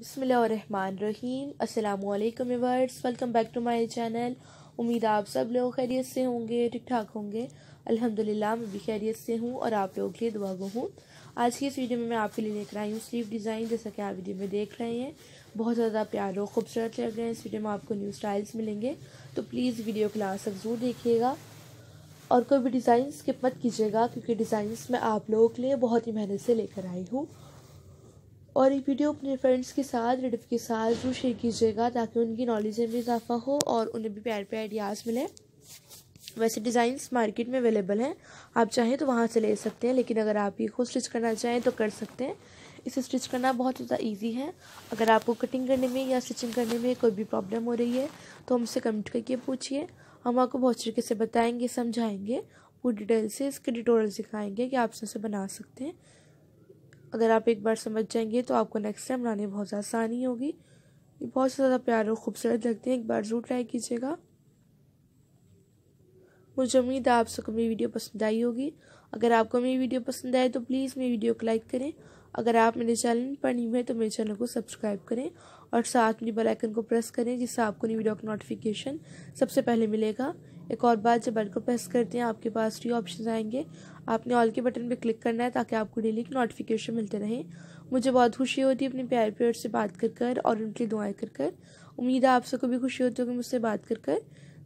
बसमीम अल्लाम words welcome back to my channel उम्मीद आप सब लोग खैरियत से होंगे ठीक ठाक होंगे अल्हम्दुलिल्लाह मैं भी खैरियत से हूँ और आप लोग लिए दुआ गो हूँ आज की इस वीडियो में मैं आपके लिए लेकर आई हूँ स्लीव डिज़ाइन जैसा कि आप वीडियो में देख रहे हैं बहुत ज़्यादा प्यार और खूबसूरत लग रहे हैं इस वीडियो में आपको न्यू स्टाइल्स मिलेंगे तो प्लीज़ वीडियो क्लास तक ज़रूर देखिएगा और कोई भी डिज़ाइन स्किप मत कीजिएगा क्योंकि डिज़ाइंस मैं आप लोगों के लिए बहुत ही मेहनत से लेकर आई हूँ और ये वीडियो अपने फ्रेंड्स के साथ रिटिव के साथ जरूर शेयर कीजिएगा ताकि उनकी नॉलेज में भी इजाफा हो और उन्हें भी प्यार प्यार आइडियाज़ मिले वैसे डिज़ाइंस मार्केट में अवेलेबल हैं आप चाहें तो वहाँ से ले सकते हैं लेकिन अगर आप ये खुद स्टिच करना चाहें तो कर सकते हैं इसे स्टिच करना बहुत ज़्यादा ईजी है अगर आपको कटिंग करने में या स्टिचिंग करने में कोई भी प्रॉब्लम हो रही है तो हमसे कमेंट करके पूछिए हम आपको बहुत तरीके से बताएंगे समझाएंगे पूरी डिटेल से इसके डिटोरियल सिखाएंगे कि आप इसे बना सकते हैं अगर आप एक बार समझ जाएंगे तो आपको नेक्स्ट टाइम बनाने में बहुत आसानी होगी ये बहुत ज़्यादा प्यार और खूबसूरत लगते हैं एक बार ज़रूर ट्राई कीजिएगा मुझे उम्मीद है आप सबको मेरी वीडियो पसंद आई होगी अगर आपको मेरी वीडियो पसंद आए तो प्लीज़ मेरी वीडियो को लाइक करें अगर आप मेरे चैनल पर नहीं हुए तो मेरे चैनल को सब्सक्राइब करें और साथ में बेल आइकन को प्रेस करें जिससे आपको नई वीडियो का नोटिफिकेशन सबसे पहले मिलेगा एक और बार जब बटन को प्रेस करते हैं आपके पास थ्री ऑप्शन आएंगे आपने ऑल के बटन पर क्लिक करना है ताकि आपको डेली एक नोटिफिकेशन मिलते रहें मुझे बहुत खुशी होती है अपने प्यार प्यार से बात कर कर और उनके लिए दुआएं कर कर उम्मीद है आप सबको भी खुशी होती होगी मुझसे बात कर कर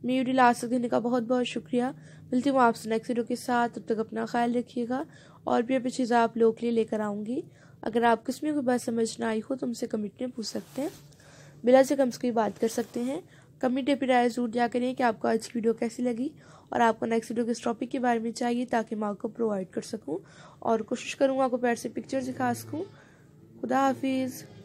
मेरी वीडियो लास्ट तक देने का बहुत बहुत शुक्रिया मिलती हूँ आपसे नेक्स्ट वीडियो के साथ तब तक अपना ख्याल रखिएगा और भी अपनी चीज़ें आप लोगों के लिए लेकर आऊँगी अगर आप किसमें कोई बात समझ ना आई हो तो हमसे कमेंट में पूछ सकते हैं बिला से कम से कोई बात कर सकते हैं कमेंट या फिर राय जरूर दिया करें कि आपको आज की वीडियो कैसी लगी और आपको नेक्स्ट वीडियो किस टॉपिक के बारे में चाहिए ताकि मैं आपको प्रोवाइड कर सकूँ और कोशिश करूँगा आपको पैर से पिक्चर दिखा सकूँ खुदा हाफिज़